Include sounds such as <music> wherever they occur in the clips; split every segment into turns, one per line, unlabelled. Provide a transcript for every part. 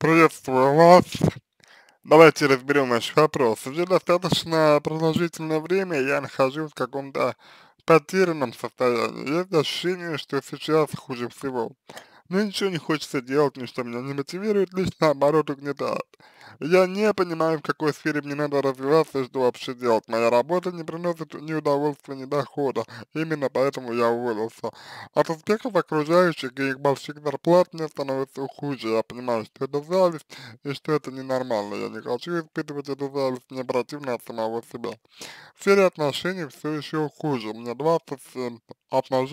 Приветствую вас. Давайте разберем наш вопрос. Уже достаточно продолжительное время я нахожусь в каком-то потерянном состоянии. Есть ощущение, что сейчас хуже всего но «Ну, ничего не хочется делать, ничто меня не мотивирует, лишь наоборот угнетает. Я не понимаю, в какой сфере мне надо развиваться и что вообще делать. Моя работа не приносит ни удовольствия, ни дохода. Именно поэтому я уволился. От успехов окружающих и их больших зарплат мне становится хуже. Я понимаю, что это зависть и что это ненормально. Я не хочу испытывать эту зависть, мне противно от самого себя. В сфере отношений все еще хуже. У меня 20 отнош...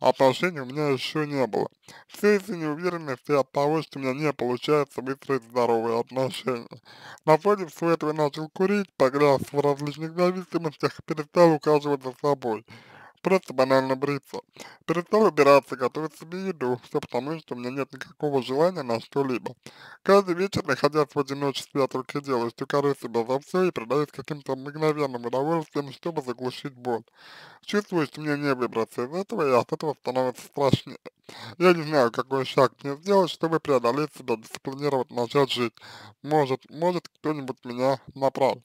отношений у меня еще не было. Все Чувствуется неуверенность и от того, что у меня не получается выстроить здоровые отношения. На фоне всего этого я начал курить, погряз в различных зависимостях и перестал ухаживать за собой просто банально бриться. Перед сном убираться, готовить себе еду, все потому, что у меня нет никакого желания на что-либо. Каждый вечер, находясь в одиночестве, я только делаю, что себя за все и продаюсь каким-то мгновенным удовольствием, чтобы заглушить боль. Чувствую, что мне не выбраться из этого, и от этого становится страшнее. Я не знаю, какой шаг мне сделать, чтобы преодолеть себя, дисциплинировать, начать жить. Может, может кто-нибудь меня направит.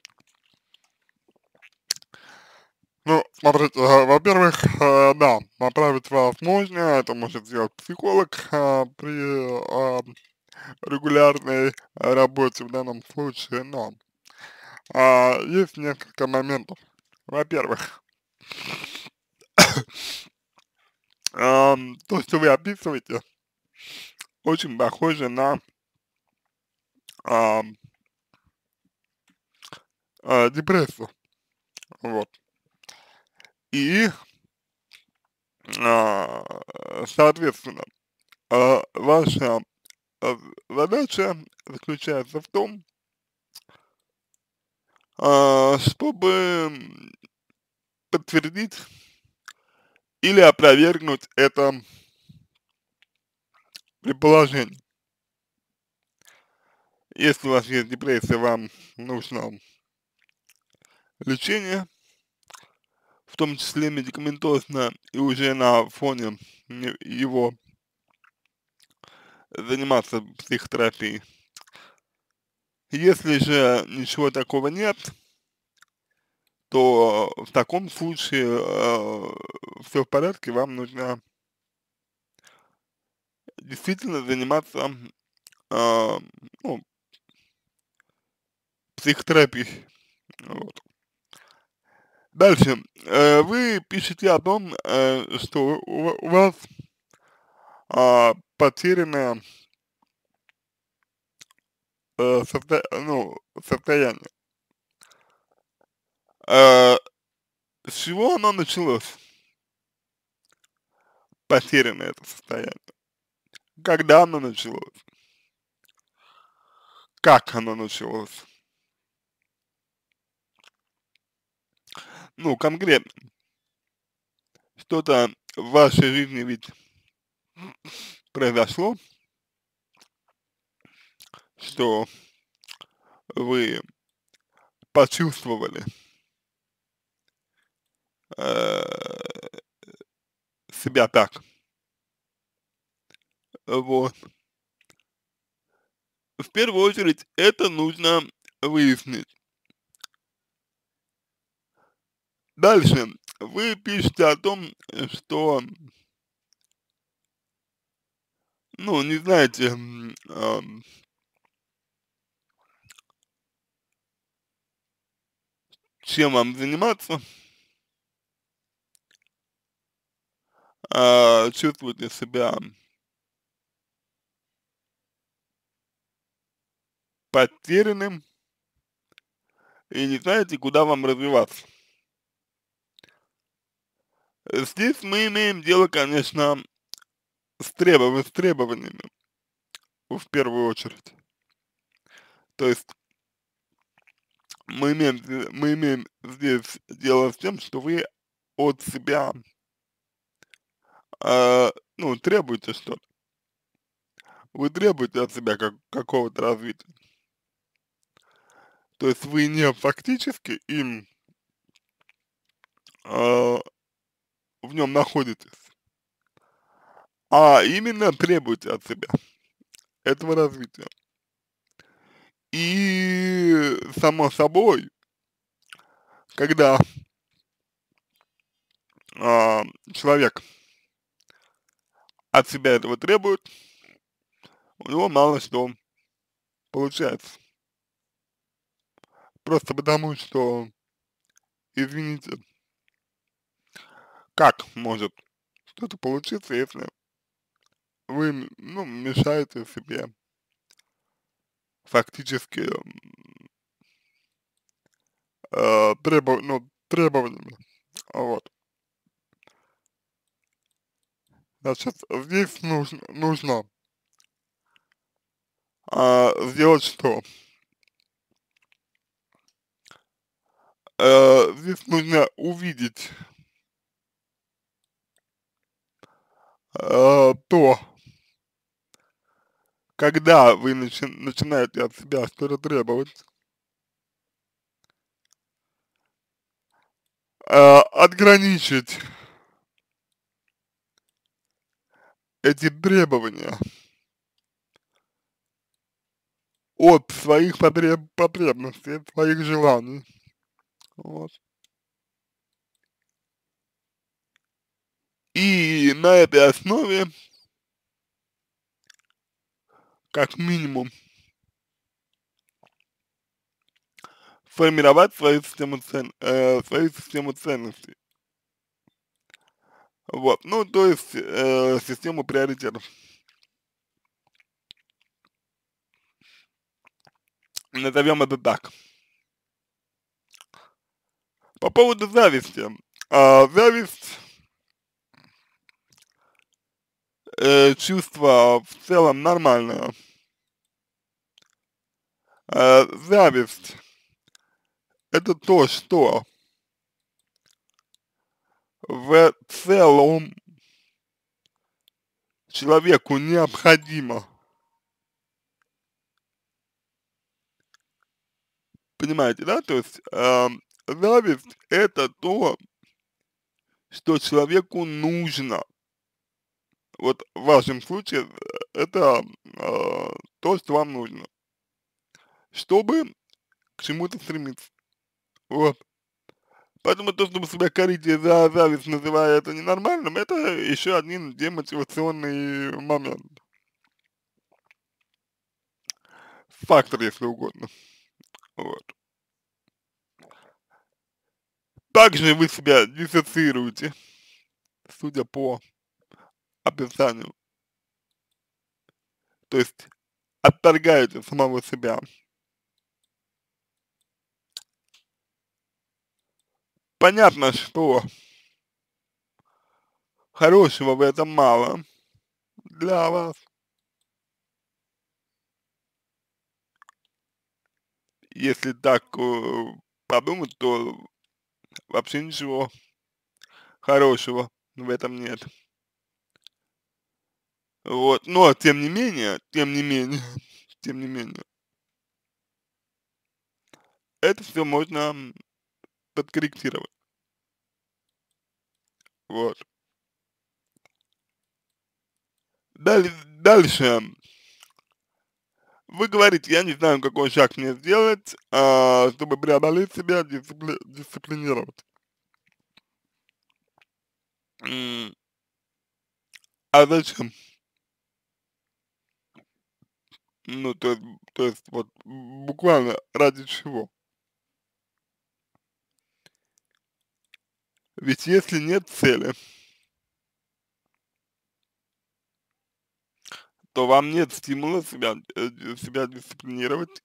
Смотрите, э, во-первых, э, да, направить вас можно, это может сделать психолог э, при регулярной работе в данном случае, но есть несколько моментов. Во-первых, <coughs> то, что вы описываете, очень похоже на а, депрессию. Вот. И, а, соответственно, а, ваша а, задача заключается в том, чтобы подтвердить или опровергнуть это предположение. Если у вас есть депрессия, вам нужно лечение, в том числе медикаментозно и уже на фоне его заниматься психотерапией. Если же ничего такого нет, то в таком случае э, все в порядке, вам нужно действительно заниматься э, ну, психотерапией. Вот. Дальше. Э, вы пишете о том, э, что у вас а, потеряно э, ну, состояние. С чего оно началось? Потеряно это состояние. Когда оно началось? Как оно началось? ну, конкретно. Что-то в вашей жизни ведь произошло, что вы почувствовали э, себя так. Вот. В первую очередь это нужно выяснить. Дальше. Вы пишете о том, что, ну, не знаете, э, чем вам заниматься, э, чувствуете себя потерянным и не знаете, куда вам развиваться. Здесь мы имеем дело, конечно, с, требов с требованиями в первую очередь. То есть мы имеем, мы имеем здесь дело с тем, что вы от себя, э, ну, требуете что-то. Вы требуете от себя как, какого-то развития. То есть вы не фактически им а, в нем находитесь, а именно требуете от себя этого развития. И само собой, когда а, человек от себя этого требует, у него мало что получается. Просто потому, что, извините, как может что-то получиться, если вы, ну, мешаете себе фактически э, требов, ну, требованиями, вот. Значит, здесь нужно, нужно а, э, сделать что? Э, здесь нужно увидеть Э, то, когда вы начи начинаете от себя что-то требовать, э, отграничить эти требования от своих потреб потребностей, от своих желаний. Вот. И на этой основе, как минимум, формировать свою систему, цен, э, свою систему ценностей. Вот, ну, то есть, э, систему приоритетов. Назовем это так. По поводу зависти. Э, зависть э, чувство в целом нормальное. Э, зависть – это то, что в целом человеку необходимо. Понимаете, да? То есть э, зависть – это то, что человеку нужно. Вот в вашем случае э, это э, а, то, что вам нужно, чтобы к чему-то стремиться. Вот. Поэтому то, что вы себя корите за зависть, называя это ненормальным, это еще один демотивационный момент. Фактор, если угодно. Вот. Также вы себя диссоциируете, судя по описанию. То есть отторгаете самого себя. Понятно, что хорошего в этом мало для вас. Если так э, подумать, то вообще ничего хорошего в этом нет. Вот, но тем не менее, тем не менее, <laughs> тем не менее, это все можно подкорректировать. Вот. Далее, дальше. Вы говорите, я не знаю, какой шаг мне сделать, а, чтобы преодолеть себя, дисципли дисциплинировать. А зачем? Ну, то есть, то есть вот буквально ради чего? Ведь если нет цели, то вам нет стимула себя, э, себя дисциплинировать,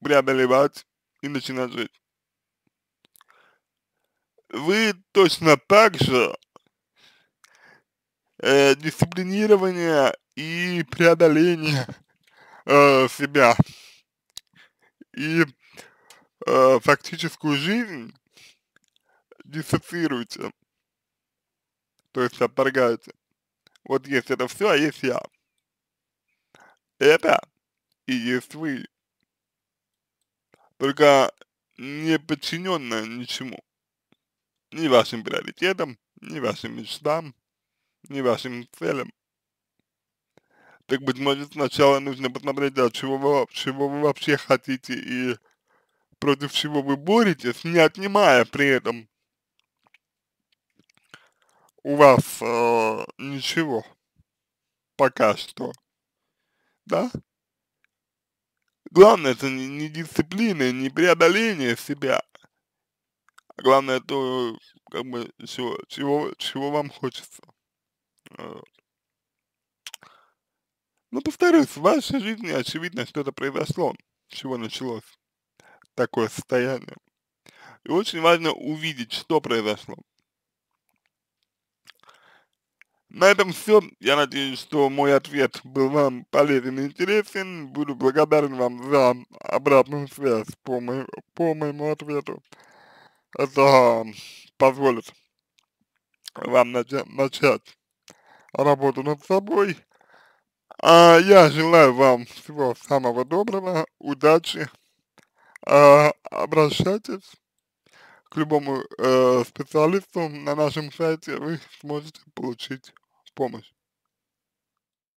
преодолевать и начинать жить. Вы точно так же э, дисциплинирование и преодоление э, себя и э, фактическую жизнь диссоциируете, то есть отторгаете. Вот есть это все, а есть я. Это и есть вы. Только не подчиненная ничему. Ни вашим приоритетам, ни вашим мечтам, ни вашим целям так, быть может, сначала нужно посмотреть, от чего вы, чего вы вообще хотите и против чего вы боретесь, не отнимая при этом у вас э, ничего пока что, да? Главное это не, не дисциплина, не преодоление себя, а главное то, как бы, чего, чего, чего вам хочется. Э, ну повторюсь, в вашей жизни, очевидно, что-то произошло, с чего началось такое состояние. И очень важно увидеть, что произошло. На этом все. Я надеюсь, что мой ответ был вам полезен и интересен. Буду благодарен вам за обратную связь по, мо по моему ответу. Это позволит вам начать, начать работу над собой а я желаю вам всего самого доброго, удачи. А, обращайтесь к любому э, специалисту на нашем сайте, вы сможете получить помощь.